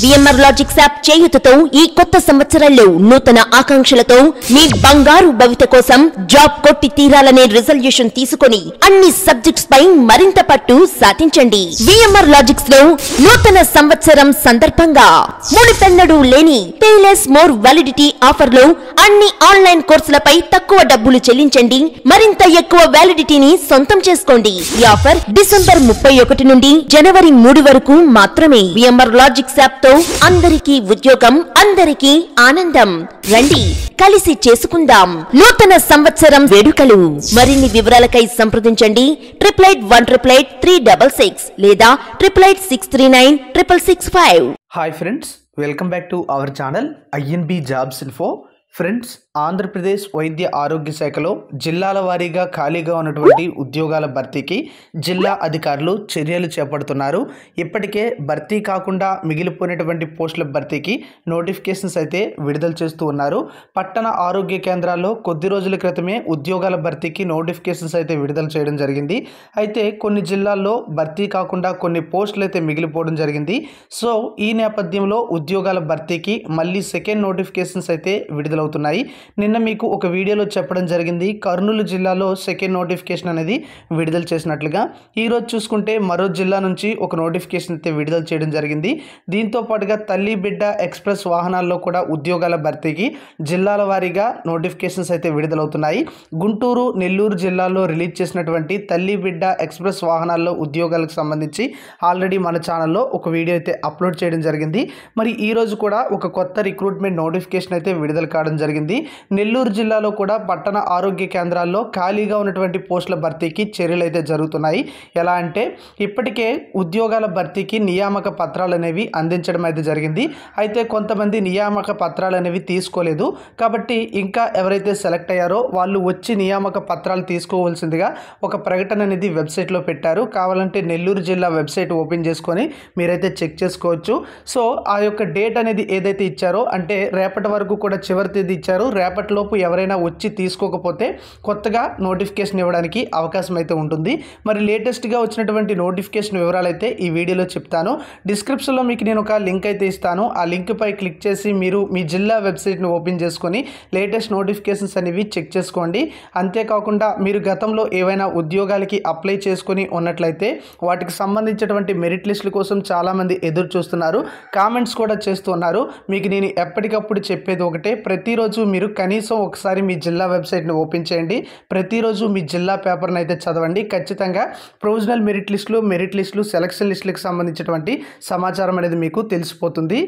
VMR logics app చేయుతతో ఈ కొత్త సంవత్సరంలో నూతన ఆకాంక్షలతో మీ బంగారు భవిత కోసం జాబ్ కొట్టి తీరాలనే రిజల్యూషన్ తీసుకుని అన్ని సబ్జెక్ట్స్ పై మరింత పట్టు సాధించండి విఎంఆర్ లాజిక్స్ లో నూతన సంవత్సరం సందర్భంగా ముడిపెన్నడు లేని పేలెస్ మోర్ వ్యాలిడిటీ ఆఫర్ లో అన్ని ఆన్లైన్ కోర్సులపై తక్కువ డబ్బులు చెల్లించండి మరింత ఎక్కువ వ్యాలిడిటీని సొంతం చేసుకోండి ఈ ఆఫర్ డిసెంబర్ ముప్పై ఒకటి నుండి జనవరి మూడు వరకు మాత్రమే విఎంఆర్ లాజిక్స్ యాప్ తో అందరికీ ఉద్యోగం అందరికీ ఆనందం రండి కలిసి చేసుకుందాం నూతన సంవత్సరం వేడుకలు మరిన్ని వివరాలకై సంప్రదించండి triple eight one triple eight three double six లేదా triple eight six three nine triple six five hi friends welcome back to our channel INB jobs info friends Andhra Pradesh వైద్య ఆరోగ్య శాఖలో జిల్లాల వారీగా ఖాళీగా ఉన్నటువంటి ఉద్యోగాల భర్తీకి జిల్లా అధికారులు చర్యలు చేపడుతున్నారు ఇప్పటికే భర్తీ కాకుండా మిగిలిపోయినటువంటి పోస్టుల భర్తీకి నోటిఫికేషన్స్ అయితే విడుదల చేస్తూ ఉన్నారు పట్టణ ఆరోగ్య కేంద్రాల్లో కొద్ది రోజుల క్రితమే ఉద్యోగాల భర్తీకి నోటిఫికేషన్స్ అయితే విడుదల చేయడం జరిగింది అయితే కొన్ని జిల్లాల్లో భర్తీ కాకుండా కొన్ని పోస్టులు అయితే మిగిలిపోవడం జరిగింది సో ఈ నేపథ్యంలో ఉద్యోగాల భర్తీకి మళ్ళీ సెకండ్ నోటిఫికేషన్స్ అయితే విడుదల అవుతున్నాయి నిన్న మీకు ఒక వీడియోలో చెప్పడం జరిగింది కర్నూలు జిల్లాలో సెకండ్ నోటిఫికేషన్ అనేది విడుదల చేసినట్లుగా ఈరోజు చూసుకుంటే మరో జిల్లా నుంచి ఒక నోటిఫికేషన్ అయితే విడుదల చేయడం జరిగింది దీంతో పాటుగా తల్లి బిడ్డ ఎక్స్ప్రెస్ వాహనాల్లో కూడా ఉద్యోగాల భర్తీకి జిల్లాల వారీగా నోటిఫికేషన్స్ అయితే విడుదలవుతున్నాయి గుంటూరు నెల్లూరు జిల్లాలో రిలీజ్ చేసినటువంటి తల్లి బిడ్డ ఎక్స్ప్రెస్ వాహనాల్లో ఉద్యోగాలకు సంబంధించి ఆల్రెడీ మన ఛానల్లో ఒక వీడియో అయితే అప్లోడ్ చేయడం జరిగింది మరి ఈరోజు కూడా ఒక కొత్త రిక్రూట్మెంట్ నోటిఫికేషన్ అయితే విడుదల కావడం చేయడం జరిగింది నెల్లూరు జిల్లాలో కూడా పట్టణ ఆరోగ్య కేంద్రాల్లో ఖాళీగా ఉన్నటువంటి పోస్టుల భర్తీకి చర్యలు అయితే జరుగుతున్నాయి ఎలా అంటే ఇప్పటికే ఉద్యోగాల భర్తీకి నియామక పత్రాలు అనేవి అందించడం అయితే జరిగింది అయితే కొంతమంది నియామక పత్రాలు అనేవి తీసుకోలేదు కాబట్టి ఇంకా ఎవరైతే సెలెక్ట్ అయ్యారో వాళ్ళు వచ్చి నియామక పత్రాలు తీసుకోవాల్సిందిగా ఒక ప్రకటన అనేది వెబ్సైట్లో పెట్టారు కావాలంటే నెల్లూరు జిల్లా వెబ్సైట్ ఓపెన్ చేసుకొని మీరైతే చెక్ చేసుకోవచ్చు సో ఆ యొక్క డేట్ అనేది ఏదైతే ఇచ్చారో అంటే రేపటి వరకు కూడా చివరి తేదీ ఇచ్చారు రేపటిలోపు ఎవరైనా వచ్చి తీసుకోకపోతే కొత్తగా నోటిఫికేషన్ ఇవ్వడానికి అవకాశం అయితే ఉంటుంది మరి లేటెస్ట్గా వచ్చినటువంటి నోటిఫికేషన్ వివరాలు అయితే ఈ వీడియోలో చెప్తాను డిస్క్రిప్షన్లో మీకు నేను ఒక లింక్ అయితే ఇస్తాను ఆ లింక్పై క్లిక్ చేసి మీరు మీ జిల్లా వెబ్సైట్ని ఓపెన్ చేసుకొని లేటెస్ట్ నోటిఫికేషన్స్ అనేవి చెక్ చేసుకోండి అంతేకాకుండా మీరు గతంలో ఏవైనా ఉద్యోగాలకి అప్లై చేసుకొని ఉన్నట్లయితే వాటికి సంబంధించినటువంటి మెరిట్ లిస్టుల కోసం చాలామంది ఎదురు చూస్తున్నారు కామెంట్స్ కూడా చేస్తున్నారు మీకు నేను ఎప్పటికప్పుడు చెప్పేది ఒకటే ప్రతి ప్రతిరోజు మీరు కనీసం ఒకసారి మీ జిల్లా వెబ్సైట్ని ఓపెన్ చేయండి ప్రతిరోజు మీ జిల్లా పేపర్ని అయితే చదవండి ఖచ్చితంగా ప్రొవిజనల్ మెరిట్ లిస్టులు మెరిట్ లిస్టులు సెలక్షన్ లిస్టులకు సంబంధించినటువంటి సమాచారం అనేది మీకు తెలిసిపోతుంది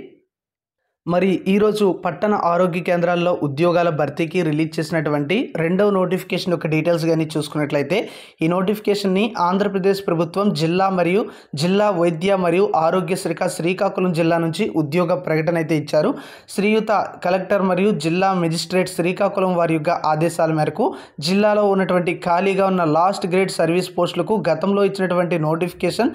మరి ఈరోజు పట్టణ ఆరోగ్య కేంద్రాల్లో ఉద్యోగాల భర్తీకి రిలీజ్ చేసినటువంటి రెండవ నోటిఫికేషన్ యొక్క డీటెయిల్స్ కానీ చూసుకున్నట్లయితే ఈ నోటిఫికేషన్ని ఆంధ్రప్రదేశ్ ప్రభుత్వం జిల్లా మరియు జిల్లా వైద్య మరియు ఆరోగ్య శాఖ శ్రీకాకుళం జిల్లా నుంచి ఉద్యోగ ప్రకటన అయితే ఇచ్చారు శ్రీయుత కలెక్టర్ మరియు జిల్లా మెజిస్ట్రేట్ శ్రీకాకుళం వారి యొక్క ఆదేశాల మేరకు జిల్లాలో ఉన్నటువంటి ఖాళీగా ఉన్న లాస్ట్ గ్రేడ్ సర్వీస్ పోస్టులకు గతంలో ఇచ్చినటువంటి నోటిఫికేషన్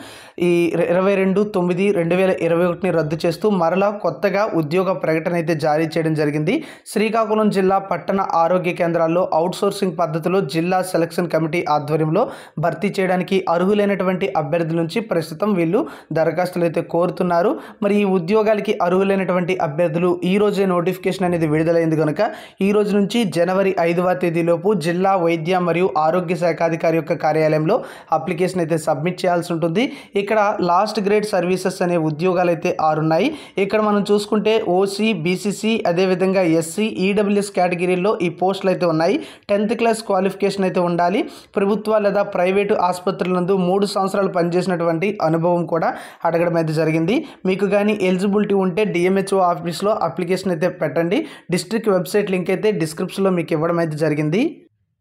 ఈ ఇరవై రెండు తొమ్మిది రెండు వేల ఇరవై ఒకటిని రద్దు చేస్తూ మరలా కొత్తగా ఉద్యోగ ఉద్యోగ ప్రకటన అయితే జారీ చేయడం జరిగింది శ్రీకాకుళం జిల్లా పట్టణ ఆరోగ్య కేంద్రాల్లో అవుట్సోర్సింగ్ పద్ధతిలో జిల్లా సెలక్షన్ కమిటీ ఆధ్వర్యంలో భర్తీ చేయడానికి అర్హులైనటువంటి అభ్యర్థుల నుంచి ప్రస్తుతం వీళ్ళు దరఖాస్తులు అయితే కోరుతున్నారు మరి ఈ ఉద్యోగాలకి అర్హులైనటువంటి అభ్యర్థులు ఈ రోజే నోటిఫికేషన్ అనేది విడుదలైంది కనుక ఈ రోజు నుంచి జనవరి ఐదవ తేదీలోపు జిల్లా వైద్య మరియు ఆరోగ్య శాఖాధికారి యొక్క కార్యాలయంలో అప్లికేషన్ అయితే సబ్మిట్ చేయాల్సి ఉంటుంది ఇక్కడ లాస్ట్ గ్రేడ్ సర్వీసెస్ అనే ఉద్యోగాలు అయితే ఆరున్నాయి ఇక్కడ మనం చూసుకుంటే ఓసీ బీసీసీ అదేవిధంగా ఎస్సీ ఈడబ్ల్యూఎస్ e కేటగిరీలో ఈ పోస్టులు అయితే ఉన్నాయి టెన్త్ క్లాస్ క్వాలిఫికేషన్ అయితే ఉండాలి ప్రభుత్వ లేదా ప్రైవేటు ఆసుపత్రుల నందు మూడు సంవత్సరాలు పనిచేసినటువంటి అనుభవం కూడా అడగడం అయితే జరిగింది మీకు కానీ ఎలిజిబిలిటీ ఉంటే డిఎంహెచ్ఓ ఆఫీస్లో అప్లికేషన్ అయితే పెట్టండి డిస్ట్రిక్ట్ వెబ్సైట్ లింక్ అయితే డిస్క్రిప్షన్లో మీకు ఇవ్వడం అయితే జరిగింది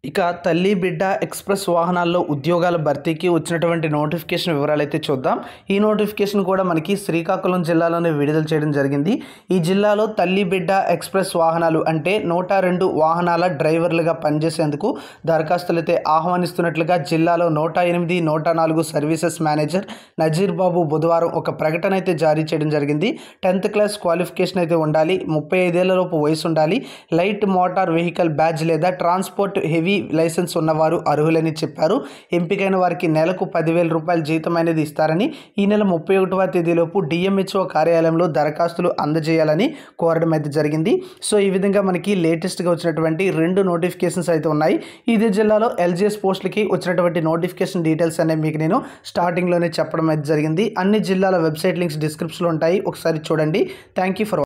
ఇక తల్లి బిడ్డ ఎక్స్ప్రెస్ వాహనాల్లో ఉద్యోగాల భర్తీకి వచ్చినటువంటి నోటిఫికేషన్ వివరాలు అయితే చూద్దాం ఈ నోటిఫికేషన్ కూడా మనకి శ్రీకాకుళం జిల్లాలోనే విడుదల చేయడం జరిగింది ఈ జిల్లాలో తల్లి బిడ్డ ఎక్స్ప్రెస్ వాహనాలు అంటే నూట రెండు వాహనాల డ్రైవర్లుగా పనిచేసేందుకు దరఖాస్తులు అయితే ఆహ్వానిస్తున్నట్లుగా జిల్లాలో నూట ఎనిమిది నూట నాలుగు సర్వీసెస్ మేనేజర్ నజీర్ బాబు బుధవారం ఒక ప్రకటన అయితే జారీ చేయడం జరిగింది టెన్త్ క్లాస్ క్వాలిఫికేషన్ అయితే ఉండాలి ముప్పై ఐదేళ్లలోపు వయసు ఉండాలి లైట్ మోటార్ వెహికల్ బ్యాడ్జ్ లేదా ట్రాన్స్పోర్ట్ హెవీ హెవీ లైసెన్స్ ఉన్నవారు అర్హులని చెప్పారు ఎంపికైన వారికి నెలకు పదివేల రూపాయల జీతం అనేది ఇస్తారని ఈ నెల ముప్పై ఒకటవ తేదీలోపు డిఎంహెచ్ఓ కార్యాలయంలో దరఖాస్తులు అందజేయాలని కోరడం అయితే జరిగింది సో ఈ విధంగా మనకి లేటెస్ట్గా వచ్చినటువంటి రెండు నోటిఫికేషన్స్ అయితే ఉన్నాయి ఇదే జిల్లాలో ఎల్జిఎస్ పోస్టులకి వచ్చినటువంటి నోటిఫికేషన్ డీటెయిల్స్ అనేవి మీకు నేను స్టార్టింగ్లోనే చెప్పడం అయితే జరిగింది అన్ని జిల్లాల వెబ్సైట్ లింక్స్ డిస్క్రిప్షన్లో ఉంటాయి ఒకసారి చూడండి థ్యాంక్ యూ ఫర్